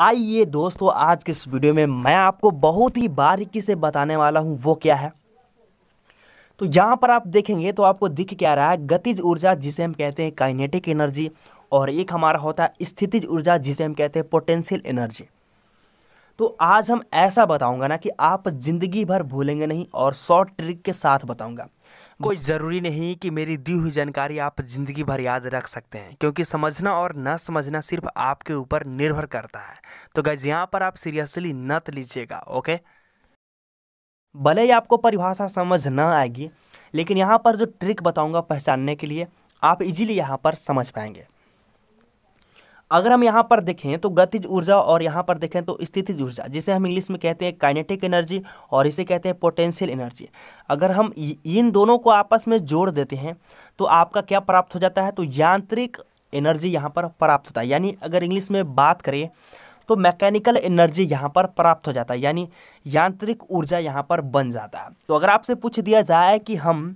आइए दोस्तों आज के इस वीडियो में मैं आपको बहुत ही बारीकी से बताने वाला हूँ वो क्या है तो यहाँ पर आप देखेंगे तो आपको दिख क्या रहा है गतिज ऊर्जा जिसे हम कहते हैं काइनेटिक एनर्जी और एक हमारा होता है स्थितिज ऊर्जा जिसे हम कहते हैं पोटेंशियल एनर्जी तो आज हम ऐसा बताऊंगा ना कि आप ज़िंदगी भर भूलेंगे नहीं और शॉर्ट ट्रिक के साथ बताऊंगा कोई ज़रूरी नहीं कि मेरी दी हुई जानकारी आप ज़िंदगी भर याद रख सकते हैं क्योंकि समझना और न समझना सिर्फ आपके ऊपर निर्भर करता है तो गैज यहाँ पर आप सीरियसली नत लीजिएगा ओके भले ही आपको परिभाषा समझ ना आएगी लेकिन यहाँ पर जो ट्रिक बताऊँगा पहचानने के लिए आप इजीली यहाँ पर समझ पाएंगे अगर हम यहाँ पर देखें तो गतिज ऊर्जा और यहाँ पर देखें तो स्थितिज ऊर्जा जिसे हम इंग्लिश में कहते हैं काइनेटिक एनर्जी और इसे कहते हैं पोटेंशियल एनर्जी अगर हम इन दोनों को आपस में जोड़ देते हैं तो आपका क्या प्राप्त हो जाता है तो यांत्रिक एनर्जी यहाँ पर प्राप्त होता है यानी अगर इंग्लिश में बात करें तो मैकेनिकल एनर्जी यहाँ पर प्राप्त हो जाता है यानी यांत्रिक ऊर्जा यहाँ पर बन जाता है तो अगर आपसे पूछ दिया जाए कि हम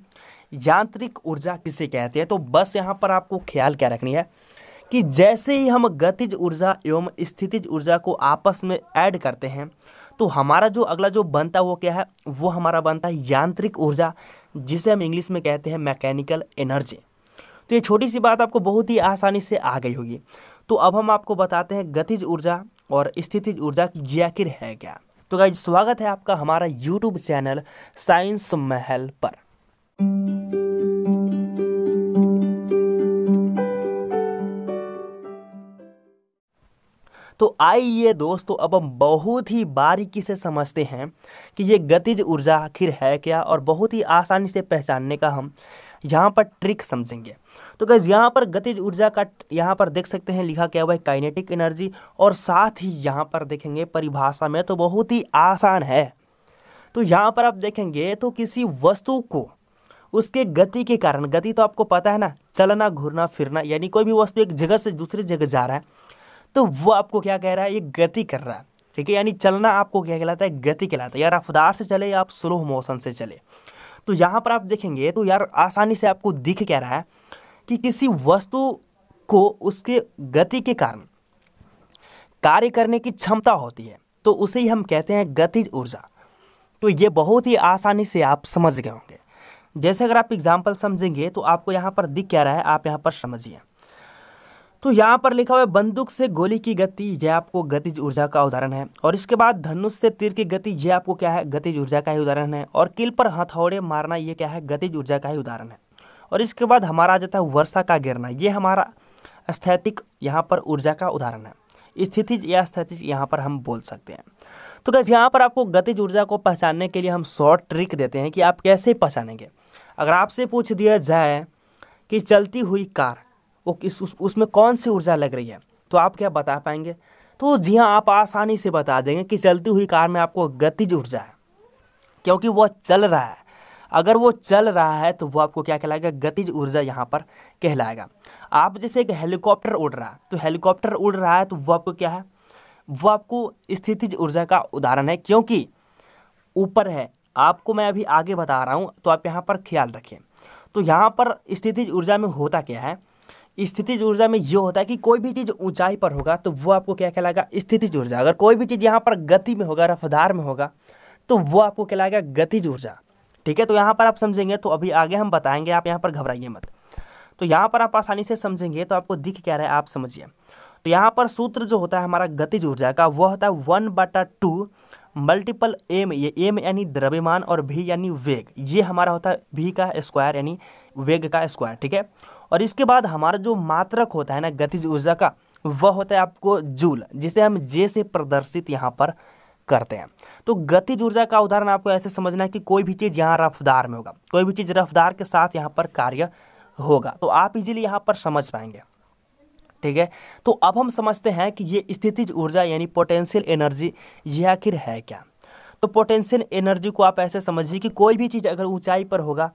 यांत्रिक ऊर्जा किसे कहते हैं तो बस यहाँ पर आपको ख्याल क्या रखनी है कि जैसे ही हम गतिज ऊर्जा एवं स्थितिज ऊर्जा को आपस में ऐड करते हैं तो हमारा जो अगला जो बनता है वो क्या है वो हमारा बनता है यांत्रिक ऊर्जा जिसे हम इंग्लिश में कहते हैं मैकेनिकल एनर्जी तो ये छोटी सी बात आपको बहुत ही आसानी से आ गई होगी तो अब हम आपको बताते हैं गतिज ऊर्जा और स्थितिज ऊर्जा की आखिर है क्या तो गाइज स्वागत है आपका हमारा यूट्यूब चैनल साइंस महल पर तो आइए दोस्तों अब हम बहुत ही बारीकी से समझते हैं कि ये गतिज ऊर्जा आखिर है क्या और बहुत ही आसानी से पहचानने का हम यहाँ पर ट्रिक समझेंगे तो गैज़ यहाँ पर गतिज ऊर्जा का यहाँ पर देख सकते हैं लिखा क्या हुआ है काइनेटिक एनर्जी और साथ ही यहाँ पर देखेंगे परिभाषा में तो बहुत ही आसान है तो यहाँ पर आप देखेंगे तो किसी वस्तु को उसके गति के कारण गति तो आपको पता है ना चलना घूरना फिरना यानी कोई भी वस्तु एक जगह से दूसरी जगह जा रहा है तो वो आपको क्या कह रहा है ये गति कर रहा है ठीक है यानी चलना आपको क्या कहलाता है गति कहलाता है यार रफ्तार से चले या आप स्लो मोशन से चले तो यहाँ पर आप देखेंगे तो यार आसानी से आपको दिख कह रहा है कि किसी वस्तु को उसके गति के कारण कार्य करने की क्षमता होती है तो उसे ही हम कहते हैं गतिज ऊर्जा तो ये बहुत ही आसानी से आप समझ गए होंगे जैसे अगर आप एग्जाम्पल समझेंगे तो आपको यहाँ पर दिख क्या रहा है आप यहाँ पर समझिए तो यहाँ पर लिखा हुआ है बंदूक से गोली की गति यह आपको गतिज ऊर्जा का उदाहरण है और इसके बाद धनुष से तीर की गति यह आपको क्या है गतिज ऊर्जा का ही उदाहरण है और किल पर हथौड़े मारना ये क्या है गतिज ऊर्जा का ही उदाहरण है और इसके बाद हमारा आ जाता है वर्षा का गिरना ये हमारा स्थैतिक यहाँ पर ऊर्जा का उदाहरण है स्थिति या स्थिति यहाँ पर हम बोल सकते हैं तो गैस यहाँ पर आपको गतिज ऊर्जा को पहचानने के लिए हम शॉर्ट ट्रिक देते हैं कि आप कैसे पहचानेंगे अगर आपसे पूछ दिया जाए कि चलती हुई कार वो किस उस, उसमें कौन सी ऊर्जा लग रही है तो आप क्या बता पाएंगे तो जी हाँ आप आसानी से बता देंगे कि चलती हुई कार में आपको गतिज ऊर्जा है क्योंकि वह चल रहा है अगर वो चल रहा है तो वो आपको क्या कहलाएगा गतिज ऊर्जा यहाँ पर कहलाएगा आप जैसे एक हेलीकॉप्टर उड़ रहा है तो हेलीकॉप्टर उड़ रहा है तो वो आपको क्या है वो आपको स्थितिज ऊर्जा का उदाहरण है क्योंकि ऊपर है आपको मैं अभी आगे बता रहा हूँ तो आप यहाँ पर ख्याल रखें तो यहाँ पर स्थितिज ऊर्जा में होता क्या है स्थितिज ऊर्जा में ये होता है कि कोई भी चीज़ ऊंचाई पर होगा तो वो आपको क्या कहलाएगा स्थितिज ऊर्जा अगर कोई भी चीज़ यहाँ पर गति में होगा रफ्तार में होगा तो वो आपको कहलाएगा गतिज ऊर्जा ठीक है तो यहाँ पर आप समझेंगे तो अभी आगे हम बताएंगे आप यहाँ पर घबराइए मत तो यहाँ पर आप आसानी से समझेंगे तो आपको दिख क्या रहा है आप समझिए तो यहाँ पर सूत्र जो होता है हमारा गतिज ऊर्जा का वह होता है वन बटा टू मल्टीपल एम ये एम यानी द्रव्यमान और भी यानी वेग ये हमारा होता है भी का स्क्वायर यानी वेग का स्क्वायर ठीक है और इसके बाद हमारा जो मात्रक होता है ना गतिज ऊर्जा का वह होता है आपको जूल जिसे हम जे से प्रदर्शित यहाँ पर करते हैं तो गतिज ऊर्जा का उदाहरण आपको ऐसे समझना है कि कोई भी चीज़ यहाँ रफ्तार में होगा कोई भी चीज़ रफ्तार के साथ यहाँ पर कार्य होगा तो आप इजीली यहाँ पर समझ पाएंगे ठीक है तो अब हम समझते हैं कि ये स्थितिज ऊर्जा यानी पोटेंशियल एनर्जी ये आखिर है क्या तो पोटेंशियल एनर्जी को आप ऐसे समझिए कि कोई भी चीज़ अगर ऊंचाई पर होगा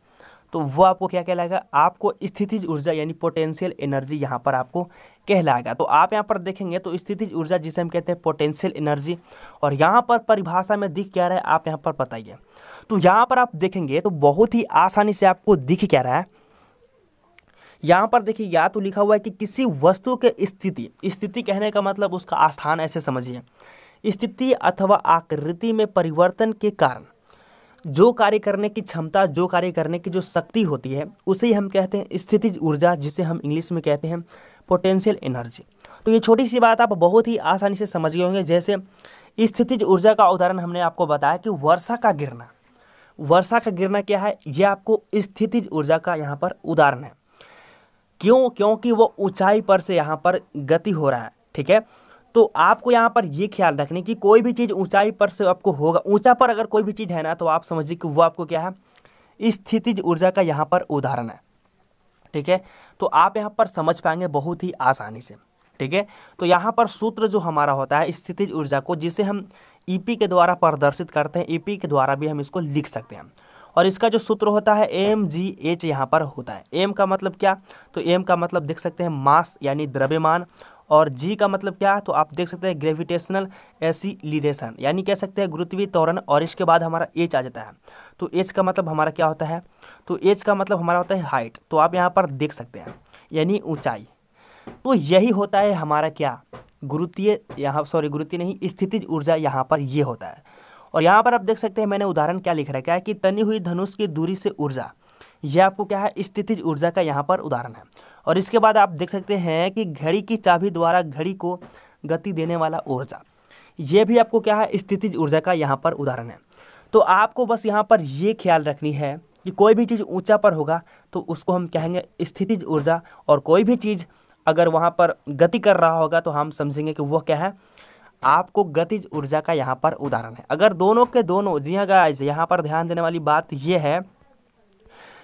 तो वो आपको क्या कहलाएगा आपको स्थितिज ऊर्जा यानी पोटेंशियल एनर्जी यहाँ पर आपको कहलाएगा तो आप यहाँ पर देखेंगे तो स्थितिज ऊर्जा जिसे हम कहते हैं पोटेंशियल एनर्जी और यहाँ पर परिभाषा में दिख क्या रहा है आप यहाँ पर बताइए तो यहाँ पर आप देखेंगे तो बहुत ही आसानी से आपको दिख क्या रहा है यहाँ पर देखिए या तो लिखा हुआ है कि किसी वस्तु के स्थिति स्थिति कहने का मतलब उसका स्थान ऐसे समझिए स्थिति अथवा आकृति में परिवर्तन के कारण जो कार्य करने की क्षमता जो कार्य करने की जो शक्ति होती है उसे ही हम कहते हैं स्थितिज ऊर्जा जिसे हम इंग्लिश में कहते हैं पोटेंशियल एनर्जी तो ये छोटी सी बात आप बहुत ही आसानी से समझ गए होंगे जैसे स्थितिज ऊर्जा का उदाहरण हमने आपको बताया कि वर्षा का गिरना वर्षा का गिरना क्या है ये आपको स्थितिज ऊर्जा का यहाँ पर उदाहरण है क्यों क्योंकि वो ऊंचाई पर से यहाँ पर गति हो रहा है ठीक है तो आपको यहाँ पर ये ख्याल रखने की कोई भी चीज़ ऊंचाई पर से आपको होगा ऊंचा पर अगर कोई भी चीज़ है ना तो आप समझिए कि वो आपको क्या है स्थितिज ऊर्जा का यहाँ पर उदाहरण है ठीक है तो आप यहाँ पर समझ पाएंगे बहुत ही आसानी से ठीक है तो यहाँ पर सूत्र जो हमारा होता है स्थितिज ऊर्जा को जिसे हम ई e के द्वारा प्रदर्शित करते हैं ईपी e के द्वारा भी हम इसको लिख सकते हैं और इसका जो सूत्र होता है एम जी एच यहाँ पर होता है एम का मतलब क्या तो एम का मतलब देख सकते हैं मास यानी द्रव्यमान और जी का मतलब क्या है तो आप देख सकते हैं ग्रेविटेशनल एसिलीरेशन यानी कह सकते हैं गुरुत्वीय त्वरण और इसके बाद हमारा एच आ जाता है तो एच का मतलब हमारा क्या होता है तो एच का मतलब हमारा होता है हाइट तो आप यहाँ पर देख सकते हैं यानी ऊंचाई तो यही होता है हमारा क्या गुरुत्वीय यहाँ सॉरी गुरुत्वीय नहीं स्थितिज ऊर्जा यहाँ पर ये होता है और यहाँ पर आप देख सकते हैं मैंने उदाहरण क्या लिख रखा है कि तनी हुई धनुष की दूरी से ऊर्जा यह आपको क्या है स्थितिज ऊर्जा का यहाँ पर उदाहरण है और इसके बाद आप देख सकते हैं कि घड़ी की चाबी द्वारा घड़ी को गति देने वाला ऊर्जा ये भी आपको क्या है स्थितिज ऊर्जा का यहाँ पर उदाहरण है तो आपको बस यहाँ पर ये ख्याल रखनी है कि कोई भी चीज़ ऊंचा पर होगा तो उसको हम कहेंगे स्थितिज ऊर्जा और कोई भी चीज़ अगर वहाँ पर गति कर रहा होगा तो हम समझेंगे कि वह क्या है आपको गतिज ऊर्जा का यहाँ पर उदाहरण है अगर दोनों के दोनों जी हाँ गाइज यहाँ पर ध्यान देने वाली बात यह है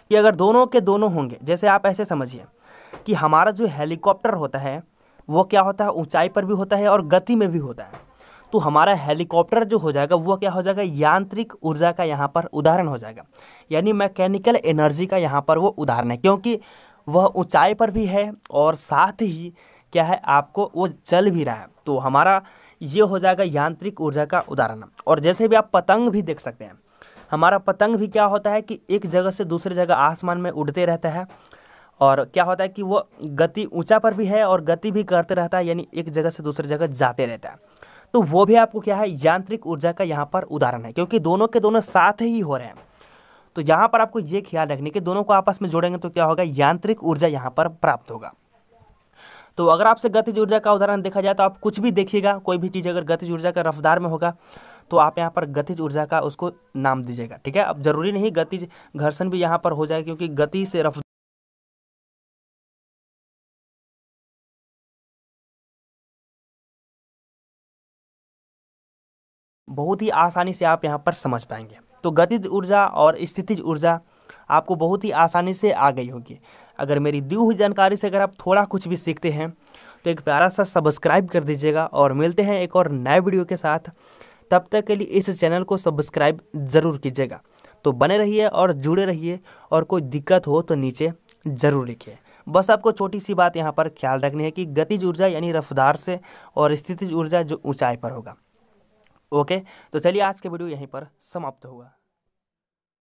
कि अगर दोनों के दोनों होंगे जैसे आप ऐसे समझिए कि हमारा जो हेलीकॉप्टर होता है वो क्या होता है ऊंचाई पर भी होता है और गति में भी होता है तो हमारा हेलीकॉप्टर जो हो जाएगा वो क्या हो जाएगा यांत्रिक ऊर्जा का यहाँ पर उदाहरण हो जाएगा यानी मैकेनिकल एनर्जी का यहाँ पर वो उदाहरण है क्योंकि वह ऊंचाई पर भी है और साथ ही क्या है आपको वो चल भी रहा है तो हमारा ये हो जाएगा यांत्रिक ऊर्जा का उदाहरण और जैसे भी आप पतंग भी देख सकते हैं हमारा पतंग भी क्या होता है कि एक जगह से दूसरे जगह आसमान में उड़ते रहता है और क्या होता है कि वो गति ऊंचा पर भी है और गति भी करते रहता है यानी एक जगह से दूसरी जगह जाते रहता है तो वो भी आपको क्या है यांत्रिक ऊर्जा का यहाँ पर उदाहरण है क्योंकि दोनों के दोनों साथ ही हो रहे हैं तो यहाँ पर आपको ये ख्याल रखने कि दोनों को आपस में जोड़ेंगे तो क्या होगा यांत्रिक ऊर्जा यहाँ पर प्राप्त होगा तो अगर आपसे गतिज ऊर्जा का उदाहरण देखा जाए तो आप कुछ भी देखिएगा कोई भी चीज़ अगर गतिज ऊर्जा का रफ्तार में होगा तो आप यहाँ पर गतिज ऊर्जा का उसको नाम दीजिएगा ठीक है अब जरूरी नहीं गतिज घर्षण भी यहाँ पर हो जाए क्योंकि गति से रफ्तार बहुत ही आसानी से आप यहाँ पर समझ पाएंगे तो गतिज ऊर्जा और स्थितिज ऊर्जा आपको बहुत ही आसानी से आ गई होगी अगर मेरी दी हुई जानकारी से अगर आप थोड़ा कुछ भी सीखते हैं तो एक प्यारा सा सब्सक्राइब कर दीजिएगा और मिलते हैं एक और नए वीडियो के साथ तब तक के लिए इस चैनल को सब्सक्राइब ज़रूर कीजिएगा तो बने रहिए और जुड़े रहिए और कोई दिक्कत हो तो नीचे ज़रूर लिखिए बस आपको छोटी सी बात यहाँ पर ख्याल रखनी है कि गतिज ऊर्जा यानी रफ्तार से और स्थितिज ऊर्जा जो ऊंचाई पर होगा ओके तो चलिए आज के वीडियो यहीं पर समाप्त हुआ